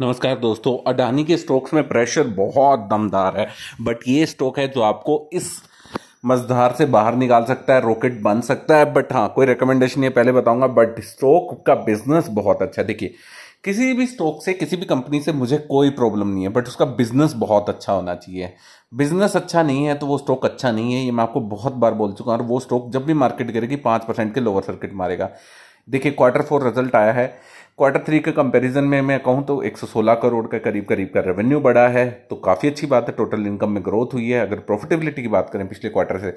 नमस्कार दोस्तों अडानी के स्ट्रोक्स में प्रेशर बहुत दमदार है बट ये स्ट्रोक है जो आपको इस मजधार से बाहर निकाल सकता है रॉकेट बन सकता है बट हाँ कोई रिकमेंडेशन ये पहले बताऊंगा बट स्ट्रोक का बिजनेस बहुत अच्छा है देखिए किसी भी स्टॉक से किसी भी कंपनी से मुझे कोई प्रॉब्लम नहीं है बट उसका बिजनेस बहुत अच्छा होना चाहिए बिजनेस अच्छा नहीं है तो वो स्टॉक अच्छा नहीं है ये मैं आपको बहुत बार बोल चुका हूँ और वो स्टॉक जब भी मार्केट गिरेगी पाँच परसेंट के लोअर सर्किट मारेगा देखिए क्वार्टर फोर रिजल्ट आया है क्वार्टर थ्री के कंपैरिजन में मैं कहूँ तो 116 करोड़ का करीब करीब का रेवेन्यू बढ़ा है तो काफ़ी अच्छी बात है टोटल इनकम में ग्रोथ हुई है अगर प्रॉफिटेबिलिटी की बात करें पिछले क्वार्टर से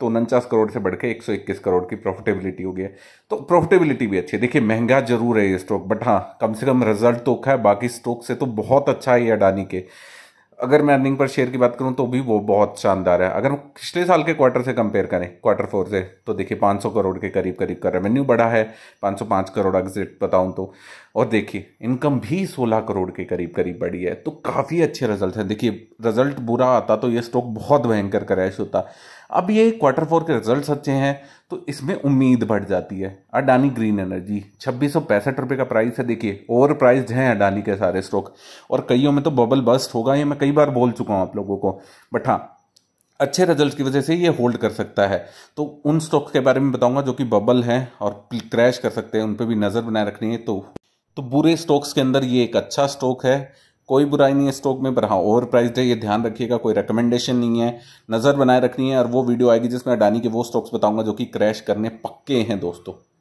तो उनचास करोड़ से बढ़ के एक करोड़ की प्रॉफिटेबिलिटी हो गई है तो प्रॉफिटेबिलिटी भी अच्छी है देखिए महंगा जरूर है ये स्टॉक बट हाँ कम से कम रिजल्ट तो है बाकी स्टॉक से तो बहुत अच्छा है ये अडानी के अगर मैं अर्निंग पर शेयर की बात करूं तो भी वो बहुत शानदार है अगर हम पिछले साल के क्वार्टर से कंपेयर करें क्वार्टर फोर से तो देखिए 500 करोड़ के करीब करीब का रेवेन्यू बढ़ा है 505 करोड़ एग्जिट बताऊं तो और देखिए इनकम भी 16 करोड़ के करीब करीब बढ़ी है तो काफ़ी अच्छे रिजल्ट हैं देखिए रिजल्ट बुरा आता तो ये स्टॉक बहुत भयंकर क्रैश होता अब ये क्वार्टर फोर के रिजल्ट्स अच्छे हैं तो इसमें उम्मीद बढ़ जाती है अडानी ग्रीन एनर्जी छब्बीस सौ पैंसठ रुपये का प्राइस है देखिए ओवर प्राइज हैं अडानी के सारे स्टॉक और कईयों में तो बबल बस्ट होगा ये मैं कई बार बोल चुका हूँ आप लोगों को बट हाँ अच्छे रिजल्ट की वजह से ये होल्ड कर सकता है तो उन स्टॉक के बारे में बताऊंगा जो कि बबल हैं और क्रैश कर सकते हैं उन पर भी नज़र बनाए रखनी है तो तो बुरे स्टॉक्स के अंदर ये एक अच्छा स्टॉक है कोई बुराई नहीं है स्टॉक में पर हाँ ओवर प्राइस्ड है ये ध्यान रखिएगा कोई रिकमेंडेशन नहीं है नज़र बनाए रखनी है और वो वीडियो आएगी जिसमें अडानी के वो स्टॉक्स बताऊंगा जो कि क्रैश करने पक्के हैं दोस्तों